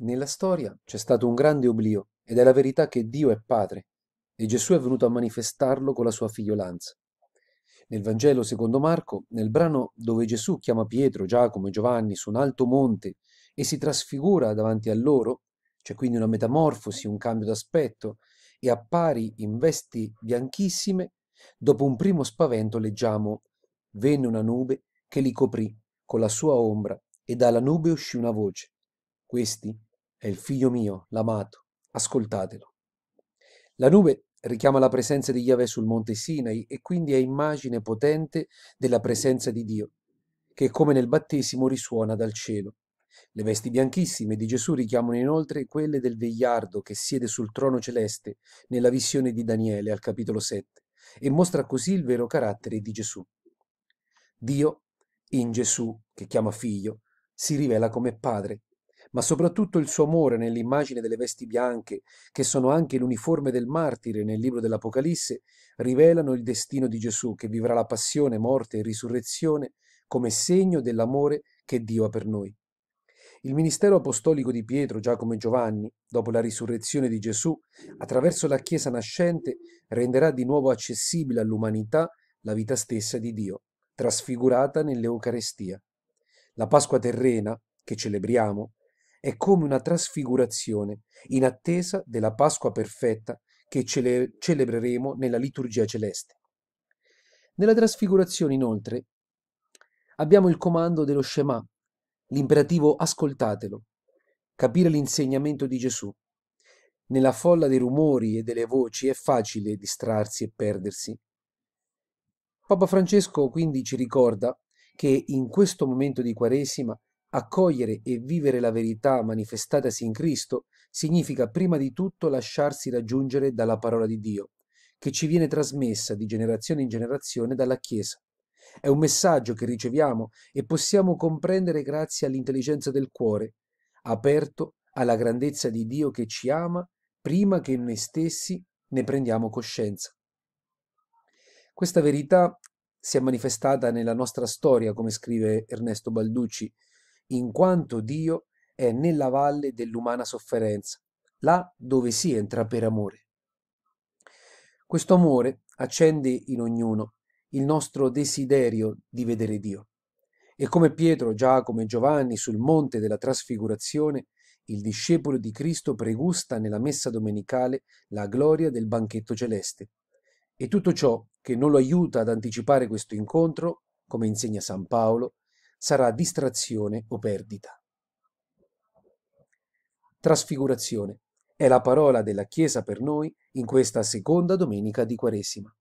Nella storia c'è stato un grande oblio ed è la verità che Dio è Padre e Gesù è venuto a manifestarlo con la sua figliolanza. Nel Vangelo secondo Marco, nel brano dove Gesù chiama Pietro, Giacomo e Giovanni su un alto monte e si trasfigura davanti a loro, c'è quindi una metamorfosi, un cambio d'aspetto, e appari in vesti bianchissime, dopo un primo spavento leggiamo venne una nube che li coprì con la sua ombra e dalla nube uscì una voce. Questi è il figlio mio, l'amato. Ascoltatelo. La nube richiama la presenza di Yahweh sul monte Sinai e quindi è immagine potente della presenza di Dio, che come nel battesimo risuona dal cielo. Le vesti bianchissime di Gesù richiamano inoltre quelle del vegliardo che siede sul trono celeste nella visione di Daniele al capitolo 7 e mostra così il vero carattere di Gesù. Dio, in Gesù, che chiama figlio, si rivela come padre, ma soprattutto il suo amore nell'immagine delle vesti bianche, che sono anche l'uniforme del martire nel libro dell'Apocalisse, rivelano il destino di Gesù che vivrà la passione, morte e risurrezione come segno dell'amore che Dio ha per noi. Il ministero apostolico di Pietro, Giacomo e Giovanni, dopo la risurrezione di Gesù, attraverso la Chiesa nascente, renderà di nuovo accessibile all'umanità la vita stessa di Dio, trasfigurata nell'Eucarestia. La Pasqua terrena, che celebriamo, è come una trasfigurazione in attesa della Pasqua perfetta che cele- celebreremo nella liturgia celeste. Nella trasfigurazione, inoltre, abbiamo il comando dello Shema, l'imperativo ascoltatelo, capire l'insegnamento di Gesù. Nella folla dei rumori e delle voci è facile distrarsi e perdersi. Papa Francesco quindi ci ricorda che in questo momento di Quaresima Accogliere e vivere la verità manifestatasi in Cristo significa prima di tutto lasciarsi raggiungere dalla parola di Dio, che ci viene trasmessa di generazione in generazione dalla Chiesa. È un messaggio che riceviamo e possiamo comprendere grazie all'intelligenza del cuore, aperto alla grandezza di Dio che ci ama prima che noi stessi ne prendiamo coscienza. Questa verità si è manifestata nella nostra storia, come scrive Ernesto Balducci, in quanto Dio è nella valle dell'umana sofferenza, là dove si entra per amore. Questo amore accende in ognuno il nostro desiderio di vedere Dio. E come Pietro, Giacomo e Giovanni sul monte della trasfigurazione, il discepolo di Cristo pregusta nella messa domenicale la gloria del banchetto celeste. E tutto ciò che non lo aiuta ad anticipare questo incontro, come insegna San Paolo, sarà distrazione o perdita. Trasfigurazione è la parola della Chiesa per noi in questa seconda domenica di Quaresima.